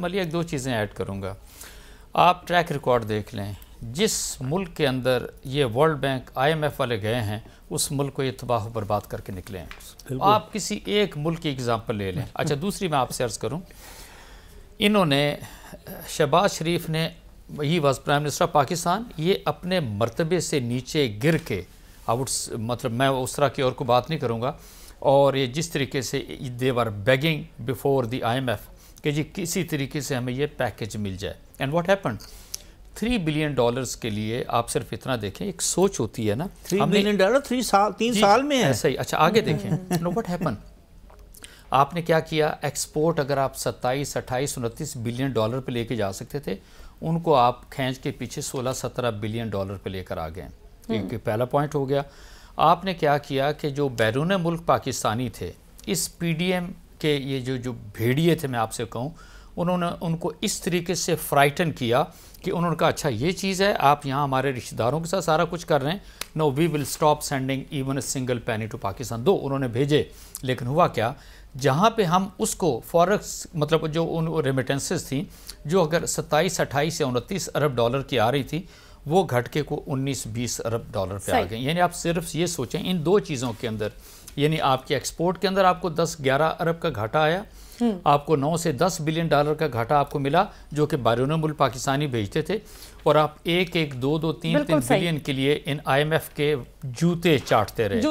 मलिया एक दो चीज़ें ऐड करूँगा आप ट्रैक रिकॉर्ड देख लें जिस मुल्क के अंदर ये वर्ल्ड बैंक आईएमएफ वाले गए हैं उस मुल्क को ये तबाह बर्बाद करके निकले हैं आप किसी एक मुल्क की एग्ज़ाम्पल ले लें अच्छा दूसरी मैं आपसे अर्ज़ करूँ इन्होंने शहबाज शरीफ ने he was prime minister of Pakistan ये अपने मरतबे से नीचे गिर के आउट मतलब मैं उस तरह की और को बात नहीं करूँगा और ये जिस तरीके से they were begging before the I M F कि जी किसी तरीके से हमें ये पैकेज मिल जाए and what happen three billion dollars के लिए आप सिर्फ इतना देखें एक सोच होती है ना थ्री बिलियन डॉलर थ्री साल तीन साल में है सही अच्छा आगे देखें नो वट हैपन आपने क्या किया एक्सपोर्ट अगर आप 27, अट्ठाईस उनतीस बिलियन डॉलर पे लेके जा सकते थे उनको आप खींच के पीछे 16, 17 बिलियन डॉलर पे लेकर आ गए हम्म। क्योंकि पहला पॉइंट हो गया आपने क्या किया कि जो बैरून मुल्क पाकिस्तानी थे इस पीडीएम के ये जो जो भेड़िए थे मैं आपसे कहूँ उन्होंने उनको इस तरीके से फ्राइटन किया कि उन्होंने कहा अच्छा ये चीज़ है आप यहाँ हमारे रिश्तेदारों के साथ सारा कुछ कर रहे हैं no we will stop sending even a single penny to Pakistan दो उन्होंने भेजे लेकिन हुआ क्या जहाँ पे हम उसको फॉरक्स मतलब जो उन रेमिटेंसेस थी जो अगर सत्ताईस अट्ठाईस या उनतीस अरब डॉलर की आ रही थी वो घट के को 19-20 अरब डॉलर पे आ गए यानी आप सिर्फ ये सोचें इन दो चीज़ों के अंदर यानी आपके एक्सपोर्ट के अंदर आपको 10-11 अरब का घाटा आया हम्म। आपको 9 से 10 बिलियन डॉलर का घाटा आपको मिला जो कि बैरून मुल्क पाकिस्तानी भेजते थे और आप एक एक दो दो तीन तीन बिलियन के लिए इन आई के जूते चाटते रहे